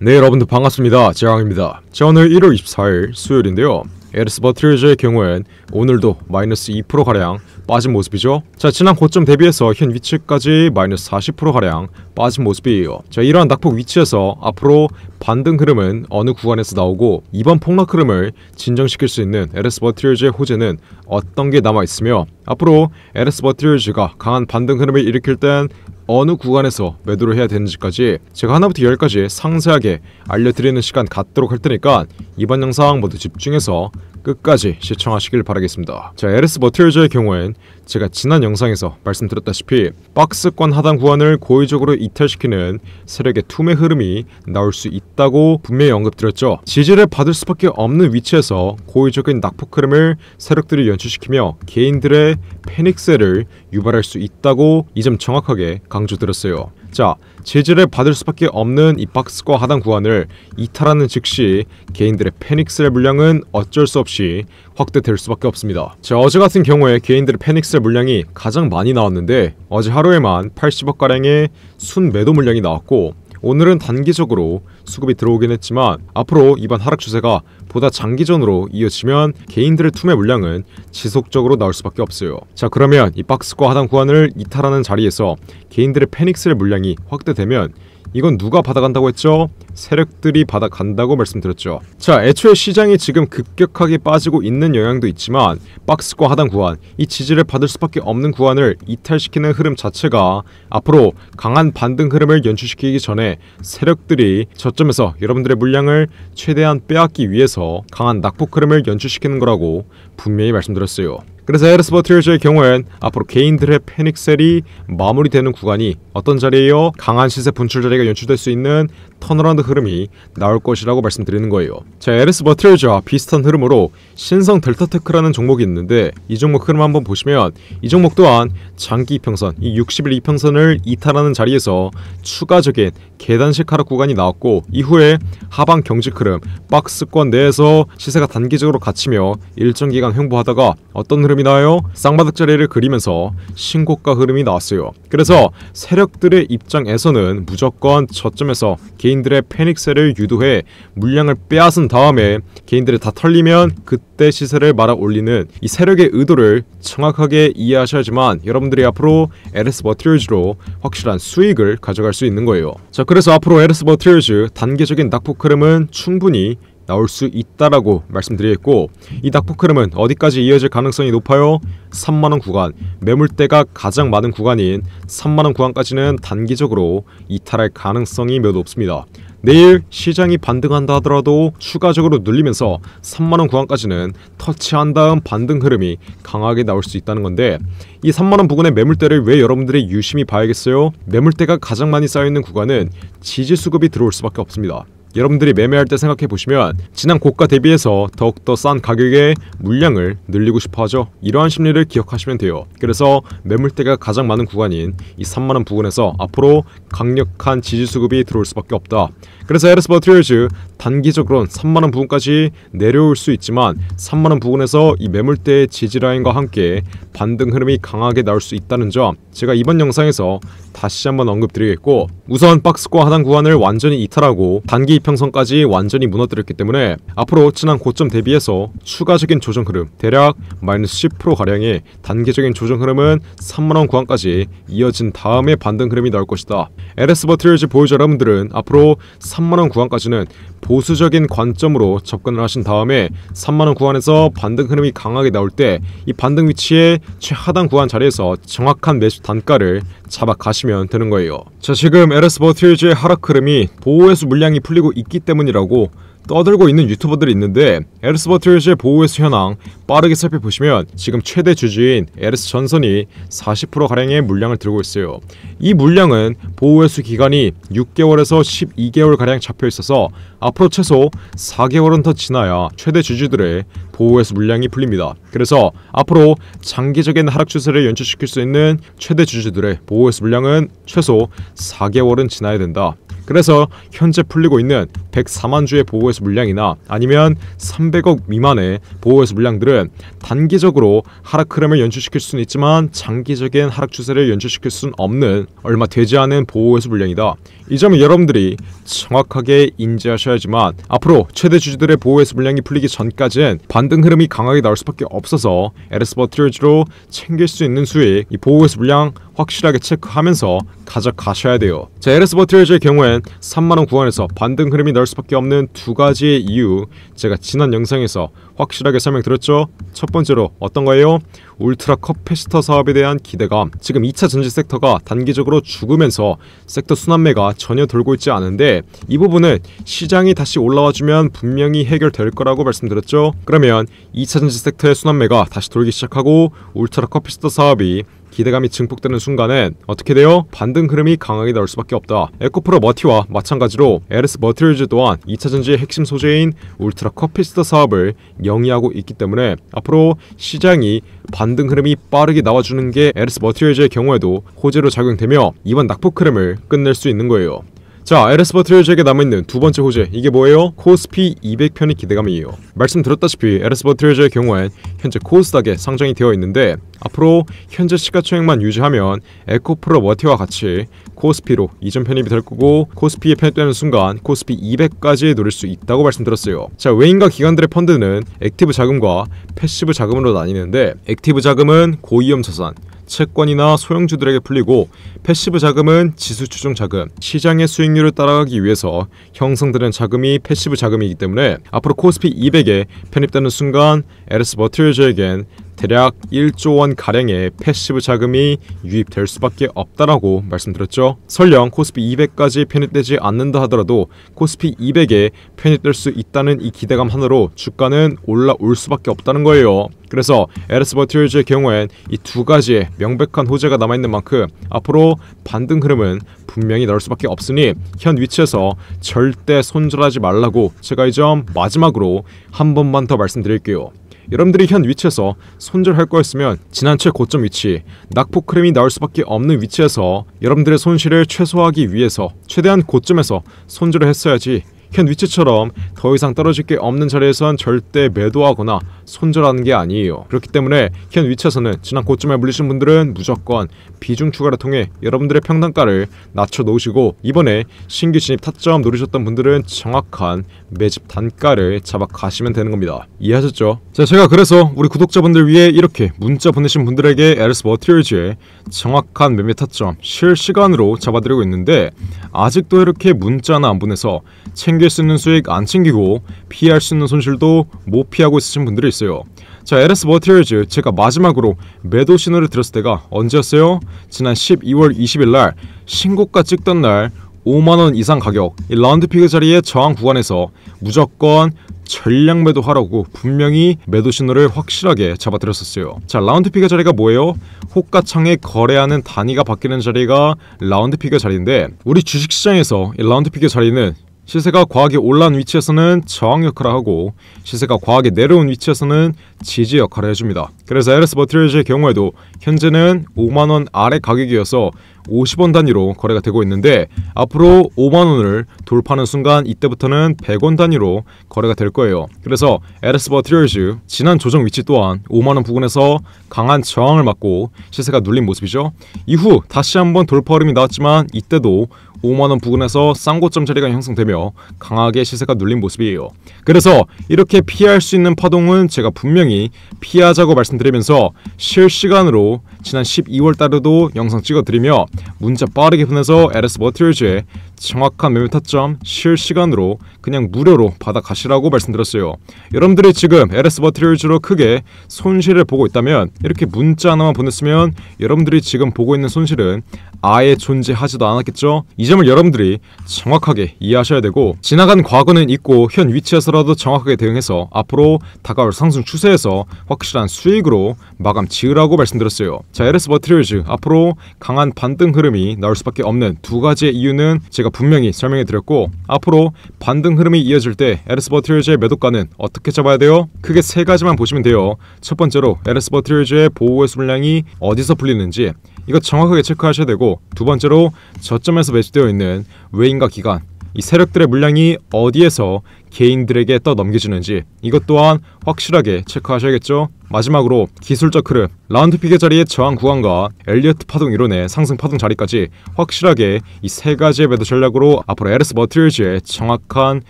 네 여러분들 반갑습니다 재앙입니다 자 오늘 1월 24일 수요일인데요 에르스 버트리즈의 경우엔 오늘도 마이너스 2%가량 빠진 모습이죠 자 지난 고점 대비해서 현 위치까지 마이너스 40%가량 빠진 모습이에요 자 이러한 낙폭 위치에서 앞으로 반등 흐름은 어느 구간에서 나오고 이번 폭락 흐름을 진정시킬 수 있는 에르스 버트리즈의 호재는 어떤 게 남아있으며 앞으로 에르스 버트리즈가 강한 반등 흐름을 일으킬 땐 어느 구간에서 매도를 해야 되는지까지 제가 하나부터 열까지 상세하게 알려드리는 시간 갖도록 할 테니까 이번 영상 모두 집중해서 끝까지 시청하시길 바라겠습니다. 자, LS 머티리얼즈의 경우엔 제가 지난 영상에서 말씀드렸다시피 박스권 하단 구안을 고의적으로 이탈시키는 세력의 툼의 흐름이 나올 수 있다고 분명히 언급드렸죠. 지지를 받을 수밖에 없는 위치에서 고의적인 낙폭 흐름을 세력들이 연출시키며 개인들의 패닉세를 유발할 수 있다고 이 점 정확하게 강조드렸어요. 자, 제재를 받을 수밖에 없는 이 박스과 하단 구간을 이탈하는 즉시 개인들의 패닉스의 물량은 어쩔 수 없이 확대될 수밖에 없습니다. 자, 어제 같은 경우에 개인들의 패닉스의 물량이 가장 많이 나왔는데 어제 하루에만 80억가량의 순매도 물량이 나왔고 오늘은 단기적으로 수급이 들어오긴 했지만 앞으로 이번 하락 추세가 보다 장기전으로 이어지면 개인들의 투매 물량은 지속적으로 나올 수밖에 없어요. 자 그러면 이 박스과 하단 구간을 이탈하는 자리에서 개인들의 페닉스의 물량이 확대되면 이건 누가 받아간다고 했죠? 세력들이 받아간다고 말씀드렸죠. 자, 애초에 시장이 지금 급격하게 빠지고 있는 영향도 있지만 박스과 하단 구간, 이 지지를 받을 수밖에 없는 구간을 이탈시키는 흐름 자체가 앞으로 강한 반등 흐름을 연출시키기 전에 세력들이 저점에서 여러분들의 물량을 최대한 빼앗기 위해서 강한 낙폭 흐름을 연출시키는 거라고 분명히 말씀드렸어요. 그래서 헤르스 버트리어즈의 경우엔 앞으로 개인들의 패닉셀이 마무리되는 구간이 어떤 자리에요? 강한 시세 분출 자리가 연출될 수 있는 턴어라운드 흐름이 나올 것이라고 말씀드리는 거예요. 자, 헤르스 버트리어즈와 비슷한 흐름으로 신성 델타테크라는 종목이 있는데 이 종목 흐름 한번 보시면 이 종목 또한 장기 이평선, 이 60일 이평선을 이탈하는 자리에서 추가적인 계단식 하락 구간이 나왔고 이후에 하방 경직 흐름, 박스권 내에서 시세가 단기적으로 갇히며 일정 기간 횡보하다가 어떤 흐름 흐름이 나요. 쌍바닥 자리를 그리면서 신고가 흐름이 나왔어요. 그래서 세력들의 입장에서는 무조건 저점에서 개인들의 패닉세를 유도해 물량을 빼앗은 다음에 개인들이 다 털리면 그때 시세를 말아 올리는 이 세력의 의도를 정확하게 이해하셔야지만 여러분들이 앞으로 LS 버티리얼즈로 확실한 수익을 가져갈 수 있는 거예요. 자, 그래서 앞으로 LS 버티리얼즈 단계적인 낙폭 흐름은 충분히 나올 수 있다라고 말씀드리겠고 이 낙폭 흐름은 어디까지 이어질 가능성이 높아요? 3만원 구간 매물대가 가장 많은 구간인 3만원 구간까지는 단기적으로 이탈할 가능성이 매우 높습니다 내일 시장이 반등한다 하더라도 추가적으로 눌리면서 3만원 구간까지는 터치한 다음 반등 흐름이 강하게 나올 수 있다는 건데 이 3만원 부근의 매물대를 왜 여러분들이 유심히 봐야겠어요? 매물대가 가장 많이 쌓여있는 구간은 지지 수급이 들어올 수밖에 없습니다 여러분들이 매매할 때 생각해 보시면 지난 고가 대비해서 더욱더 싼 가격에 물량을 늘리고 싶어 하죠. 이러한 심리를 기억하시면 돼요. 그래서 매물대가 가장 많은 구간인 이 3만원 부근에서 앞으로 강력한 지지 수급이 들어올 수밖에 없다. 그래서 에르스 버트리얼즈 단기적으로는 3만원 부근까지 내려올 수 있지만 3만원 부근에서 이 매물대의 지지라인과 함께 반등 흐름이 강하게 나올 수 있다는 점 제가 이번 영상에서 다시 한번 언급드리겠고 우선 박스권 하단 구간을 완전히 이탈하고 단기 이평선까지 완전히 무너뜨렸기 때문에 앞으로 지난 고점 대비해서 추가적인 조정 흐름 대략 마이너스 10%가량의 단기적인 조정 흐름은 3만원 구간까지 이어진 다음에 반등 흐름이 나올 것이다 LS 버티리즈 보유자 여러분들은 앞으로 3만원 구간까지는 보 보수적인 관점으로 접근을 하신 다음에 3만원 구간에서 반등 흐름이 강하게 나올 때 이 반등 위치에 최하단 구간 자리에서 정확한 매수 단가를 잡아 가시면 되는 거예요. 자 지금 LS 버틸즈의 하락 흐름이 보호해수 물량이 풀리고 있기 때문이라고 떠들고 있는 유튜버들이 있는데 에르스 버틀즈의 보호에수 현황 빠르게 살펴보시면 지금 최대 주주인 에르스 전선이 40%가량의 물량을 들고 있어요. 이 물량은 보호회수 기간이 6개월에서 12개월가량 잡혀 있어서 앞으로 최소 4개월은 더 지나야 최대 주주들의 보호회수 물량이 풀립니다. 그래서 앞으로 장기적인 하락 추세를 연출시킬 수 있는 최대 주주들의 보호회수 물량은 최소 4개월은 지나야 된다. 그래서 현재 풀리고 있는 104만 주의 보호해수 물량이나 아니면 300억 미만의 보호해수 물량들은 단기적으로 하락 흐름을 연출시킬 수는 있지만 장기적인 하락 추세를 연출시킬 수는 없는 얼마 되지 않은 보호해수 물량이다. 이 점을 여러분들이 정확하게 인지하셔야지만 앞으로 최대 주주들의 보호해수 물량이 풀리기 전까지는 반등 흐름이 강하게 나올 수밖에 없어서 에 l 스버트리즈로 챙길 수 있는 수익, 이 보호해수 물량 확실하게 체크하면서 가져가셔야 돼요. 자, LS 버티리즈의 경우엔 3만원 구간에서 반등 흐름이 날 수밖에 없는 두 가지의 이유 제가 지난 영상에서 확실하게 설명드렸죠? 첫 번째로 어떤 거예요? 울트라 컵패스터 사업에 대한 기대감 지금 2차 전지 섹터가 단기적으로 죽으면서 섹터 순환매가 전혀 돌고 있지 않은데 이 부분은 시장이 다시 올라와주면 분명히 해결될 거라고 말씀드렸죠 그러면 2차 전지 섹터의 순환매가 다시 돌기 시작하고 울트라 컵패스터 사업이 기대감이 증폭되는 순간엔 어떻게 되어 반등 흐름이 강하게 나올 수밖에 없다. 에코프로 머티와 마찬가지로 에르스 머티리즈 또한 2차전지의 핵심 소재인 울트라 커피스터 사업을 영위하고 있기 때문에 앞으로 시장이 반등 흐름이 빠르게 나와주는 게 에르스 머티리즈의 경우에도 호재로 작용되며 이번 낙폭 흐름을 끝낼 수 있는 거예요. 자, 에 l 스 버틀 트에게 남아있는 두 번째 호재 이게 뭐예요? 코스피 2 0 0편의 기대감이에요. 말씀드렸다시피 에 l 스 버틀즈의 트 경우엔 현재 코스닥에 상장이 되어 있는데 앞으로 현재 시가총액만 유지하면 에코프로 워티와 같이 코스피로 이전 편입이 될 거고 코스피에 편입되는 순간 코스피 200까지 노릴 수 있다고 말씀드렸어요. 자, 외인과 기관들의 펀드는 액티브 자금과 패시브 자금으로 나뉘는데 액티브 자금은 고위험 자산, 채권이나 소형주들에게 풀리고 패시브 자금은 지수 추종 자금, 시장의 수익률을 따라가기 위해서 형성되는 자금이 패시브 자금이기 때문에 앞으로 코스피 200에 편입되는 순간 에르스 버틀리에겐 대략 1조 원 가량의 패시브 자금이 유입될 수밖에 없다라고 말씀드렸죠. 설령 코스피 200까지 편입되지 않는다 하더라도 코스피 200에 편입될 수 있다는 이 기대감 하나로 주가는 올라올 수밖에 없다는 거예요. 그래서 에르스 버티얼즈의 경우엔 이 두 가지의 명백한 호재가 남아있는 만큼 앞으로 반등 흐름은 분명히 나올 수밖에 없으니 현 위치에서 절대 손절하지 말라고 제가 이 점 마지막으로 한 번만 더 말씀드릴게요. 여러분들이 현 위치에서 손절할 거였으면 지난 채 고점 위치 낙폭크림이 나올 수밖에 없는 위치에서 여러분들의 손실을 최소화하기 위해서 최대한 고점에서 손절을 했어야지 현 위치처럼 더 이상 떨어질 게 없는 자리에선 절대 매도하거나 손절하는 게 아니에요. 그렇기 때문에 현 위치에서는 지난 고점에 물리신 분들은 무조건 비중 추가를 통해 여러분들의 평단가를 낮춰 놓으시고 이번에 신규 진입 타점 노리셨던 분들은 정확한 매집 단가를 잡아 가시면 되는 겁니다. 이해하셨죠? 자, 제가 그래서 우리 구독자분들 위해 이렇게 문자 보내신 분들에게 에르스 머티얼즈의 정확한 매매 타점 실시간으로 잡아드리고 있는데 아직도 이렇게 문자나 안 보내서 챙겨 바게 쓰는 수익 안 챙기고 피할 수 있는 손실도 못 피하고 있으신 분들이 있어요. 자, LS 머티리얼즈 제가 마지막으로 매도 신호를 들었을 때가 언제였어요? 지난 12월 20일 날 신고가 찍던 날 5만원 이상 가격 이 라운드 피그 자리에 저항 구간에서 무조건 전량 매도하라고 분명히 매도 신호를 확실하게 잡아드렸었어요. 자 라운드 피겨 자리가 뭐예요? 호가창에 거래하는 단위가 바뀌는 자리가 라운드 피겨 자리인데 우리 주식시장에서 라운드 피겨 자리는 시세가 과하게 올라온 위치에서는 저항 역할을 하고 시세가 과하게 내려온 위치에서는 지지 역할을 해줍니다. 그래서 LS 버티리즈의 경우에도 현재는 5만원 아래 가격이어서 50원 단위로 거래가 되고 있는데 앞으로 5만원을 돌파하는 순간 이때부터는 100원 단위로 거래가 될 거예요. 그래서 LS 버티리즈 지난 조정 위치 또한 5만원 부근에서 강한 저항을 맞고 시세가 눌린 모습이죠. 이후 다시 한번 돌파 흐름이 나왔지만 이때도 5만원 부근에서 쌍고점 자리가 형성되며 강하게 시세가 눌린 모습이에요. 그래서 이렇게 피할 수 있는 파동은 제가 분명히 피하자고 말씀드리면서 실시간으로 지난 12월달에도 영상 찍어드리며 문자 빠르게 보내서 LS 머티리즈의 정확한 매매 타점 실시간으로 그냥 무료로 받아 가시라고 말씀드렸어요. 여러분들이 지금 LS 머티리즈로 크게 손실을 보고 있다면 이렇게 문자 하나만 보냈으면 여러분들이 지금 보고 있는 손실은 아예 존재하지도 않았겠죠? 이제 점을 여러분들이 정확하게 이해하셔야 되고 지나간 과거는 있고 현 위치에서라도 정확하게 대응해서 앞으로 다가올 상승 추세에서 확실한 수익으로 마감 지으라고 말씀드렸어요. 자, LS 버트리얼즈 앞으로 강한 반등 흐름이 나올 수밖에 없는 두 가지의 이유는 제가 분명히 설명해 드렸고 앞으로 반등 흐름이 이어질 때 LS 버트리얼즈의 매도가는 어떻게 잡아야 돼요? 크게 세 가지만 보시면 돼요. 첫 번째로 LS 버트리얼즈의 보호의 수분량이 어디서 풀리는지 이거 정확하게 체크하셔야 되고 두 번째로 저점에서 매수되어 있는 외인과 기관 이 세력들의 물량이 어디에서 개인들에게 떠넘겨지는지 이것 또한 확실하게 체크하셔야겠죠. 마지막으로 기술적 흐름, 라운드 피겨 자리의 저항 구간과 엘리어트 파동 이론의 상승 파동 자리까지 확실하게 이 세 가지의 매도 전략으로 앞으로 LS 머티리즈의 정확한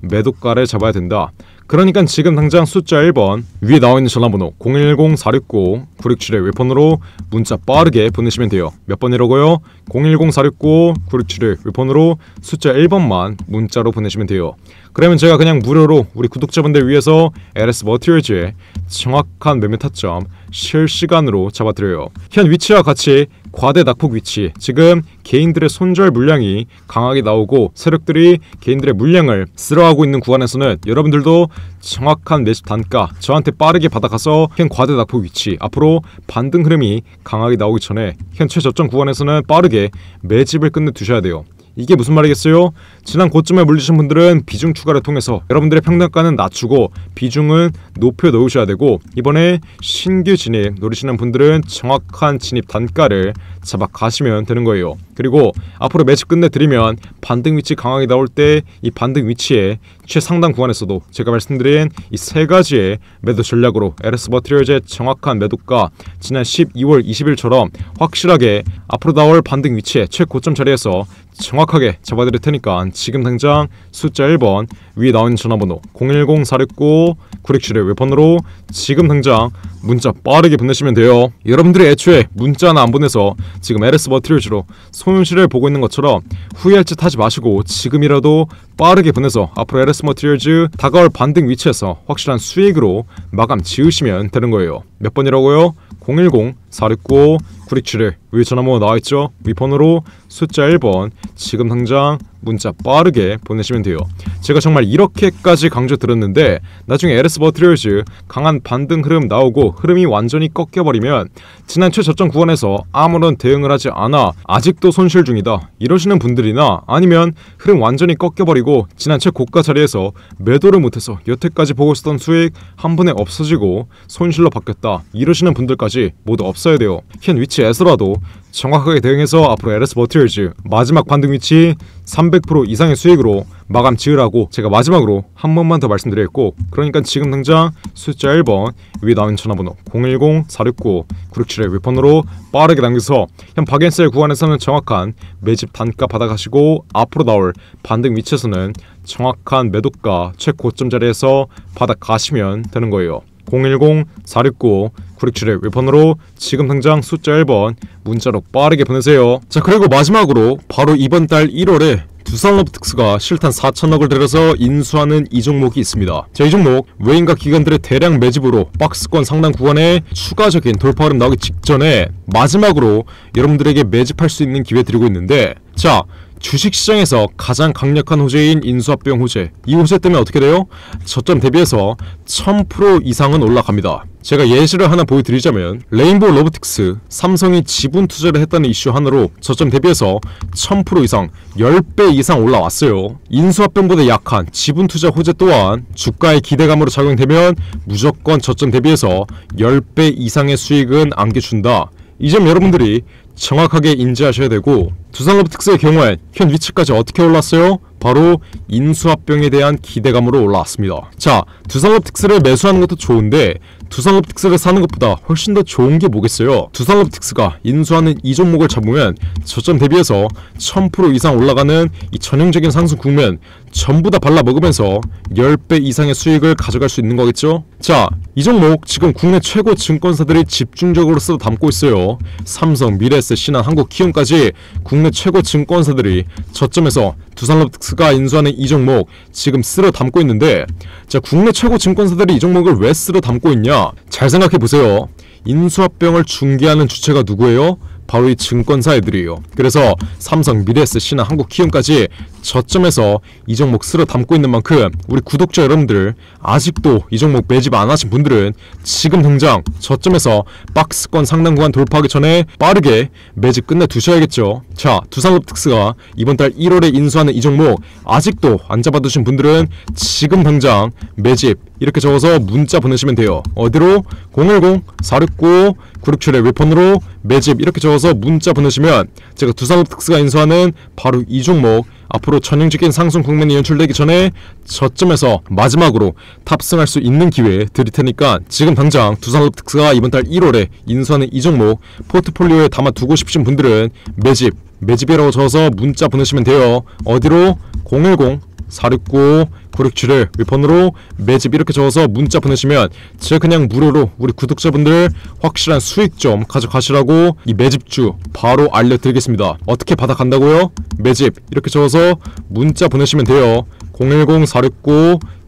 매도가를 잡아야 된다. 그러니까 지금 당장 숫자 1번 위에 나와 있는 전화번호 010-469-967에 웹폰으로 문자 빠르게 보내시면 돼요. 몇 번이라고요? 010-469-967에 웹폰으로 숫자 1번만 문자로 보내시면 돼요. 그러면 제가 그냥 무료로 우리 구독자분들 위해서 LS 머티리얼즈의 정확한 매매 타점 실시간으로 잡아드려요. 현 위치와 같이 과대 낙폭 위치, 지금 개인들의 손절 물량이 강하게 나오고 세력들이 개인들의 물량을 쓸어하고 있는 구간에서는 여러분들도 정확한 매집 단가 저한테 빠르게 받아가서 현 과대 낙폭 위치 앞으로 반등 흐름이 강하게 나오기 전에 현 최저점 구간에서는 빠르게 매집을 끝내 두셔야 돼요. 이게 무슨 말이겠어요? 지난 고점에 물리신 분들은 비중 추가를 통해서 여러분들의 평단가는 낮추고 비중은 높여 놓으셔야 되고 이번에 신규 진입 노리시는 분들은 정확한 진입 단가를 잡아 가시면 되는 거예요. 그리고 앞으로 매집 끝내드리면 반등 위치 강하게 나올 때 이 반등 위치에 최상단 구간에서도 제가 말씀드린 이 세 가지의 매도 전략으로 LS 머티리얼즈의 정확한 매도가 지난 12월 20일처럼 확실하게 앞으로 나올 반등 위치에 최고점 자리에서 정확하게 잡아드릴 테니까 지금 당장 숫자 1번 위에 나온 전화번호 010-469-9671 웹번으로 지금 당장 문자 빠르게 보내시면 돼요 여러분들이 애초에 문자나 안 보내서 지금 LS 머티리얼즈로 손실을 보고 있는 것처럼 후회할 짓 하지 마시고 지금이라도 빠르게 보내서 앞으로 LS GS 머티리얼즈 다가올 반등 위치에서 확실한 수익으로 마감 지으시면 되는 거예요. 몇 번이라고요? 010-4695-9671위 전화번호 나와있죠? 위폰으로 숫자 1번 지금 당장 문자 빠르게 보내시면 돼요. 제가 정말 이렇게까지 강조 드렸는데 나중에 에르스 버트리얼즈 강한 반등 흐름 나오고 흐름이 완전히 꺾여버리면 지난 최저점 구간에서 아무런 대응을 하지 않아 아직도 손실 중이다 이러시는 분들이나 아니면 흐름 완전히 꺾여버리고 지난 최고가 자리에서 매도를 못해서 여태까지 보고 있었던 수익 한 번에 없어지고 손실로 바뀌었다 이러시는 분들까지 모두 없어야 돼요. 현 위치에서라도 정확하게 대응해서 앞으로 LS 머티리얼즈 마지막 반등 위치 300% 이상의 수익으로 마감 지으라고 제가 마지막으로 한 번만 더 말씀드렸고 그러니까 지금 당장 숫자 1번 위에 나온 전화번호 010-469-967의 웹번으로 빠르게 남겨서 현 박앤셀 구간에서는 정확한 매집 단가 받아가시고 앞으로 나올 반등 위치에서는 정확한 매도가 최고점 자리에서 받아가시면 되는 거예요. 010-469 구릭출의 웹판으로 지금 당장 숫자 1번 문자로 빠르게 보내세요. 자 그리고 마지막으로 바로 이번 달 1월에 두산로보틱스가 실탄 4천억을 들여서 인수하는 이 종목이 있습니다. 자, 이 종목 외인과 기관들의 대량 매집으로 박스권 상당 구간에 추가적인 돌파흐름 나오기 직전에 마지막으로 여러분들에게 매집할 수 있는 기회 드리고 있는데 자, 주식시장에서 가장 강력한 호재인 인수합병 호재 이 호재 때문에 어떻게 돼요? 저점 대비해서 1000% 이상은 올라갑니다 제가 예시를 하나 보여드리자면 레인보우 로보틱스 삼성이 지분 투자를 했다는 이슈 하나로 저점 대비해서 1000% 이상 10배 이상 올라왔어요 인수합병보다 약한 지분 투자 호재 또한 주가의 기대감으로 작용되면 무조건 저점 대비해서 10배 이상의 수익은 안겨준다 이점 여러분들이 정확하게 인지하셔야 되고 두상업 특수의 경우엔 현 위치까지 어떻게 올랐어요? 바로 인수합병에 대한 기대감으로 올라왔습니다. 자, 두상업 특수를 매수하는 것도 좋은데 두산업특스를 사는 것보다 훨씬 더 좋은 게 뭐겠어요? 두산업특스가 인수하는 이 종목을 잡으면 저점 대비해서 1000% 이상 올라가는 이 전형적인 상승 국면 전부 다 발라먹으면서 10배 이상의 수익을 가져갈 수 있는 거겠죠? 자, 이 종목 지금 국내 최고 증권사들이 집중적으로 쓰다 담고 있어요. 삼성, 미래에셋, 신한, 한국, 키움까지 국내 최고 증권사들이 저점에서 두산업특스가 인수하는 이 종목 지금 쓰러 담고 있는데 자, 국내 최고 증권사들이 이 종목을 왜 쓰러 담고 있냐? 잘 생각해 보세요. 인수합병을 중개하는 주체가 누구예요? 바로 이 증권사 애들이에요. 그래서 삼성, 미래스, 신나 한국, 키움까지 저점에서 이 종목 쓸어 담고 있는 만큼 우리 구독자 여러분들 아직도 이 종목 매집 안 하신 분들은 지금 당장 저점에서 박스권 상단 구간 돌파하기 전에 빠르게 매집 끝내 두셔야겠죠. 자, 두산옵특스가 이번 달 1월에 인수하는 이 종목 아직도 안 잡아두신 분들은 지금 당장 매집 이렇게 적어서 문자 보내시면 돼요. 어디로? 010 469 구륙출의 웹폰으로 매집 이렇게 적어서 문자 보내시면 제가 두산옵틱스가 인수하는 바로 이 종목 앞으로 전형적인 상승 국면이 연출되기 전에 저점에서 마지막으로 탑승할 수 있는 기회 드릴 테니까 지금 당장 두산옵틱스가 이번 달 1월에 인수하는 이 종목 포트폴리오에 담아두고 싶으신 분들은 매집 매집이라고 적어서 문자 보내시면 돼요 어디로 010 469 967을 윗폰으로 매집 이렇게 적어서 문자 보내시면 제가 그냥 무료로 우리 구독자분들 확실한 수익 좀 가져가시라고 이 매집주 바로 알려드리겠습니다 어떻게 받아간다고요? 매집 이렇게 적어서 문자 보내시면 돼요 010-469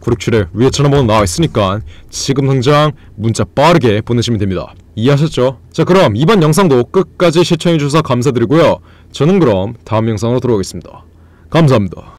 9 6 7을 위에 전화번호 나와 있으니까 지금 당장 문자 빠르게 보내시면 됩니다 이해하셨죠? 자 그럼 이번 영상도 끝까지 시청해주셔서 감사드리고요 저는 그럼 다음 영상으로 돌아오겠습니다 감사합니다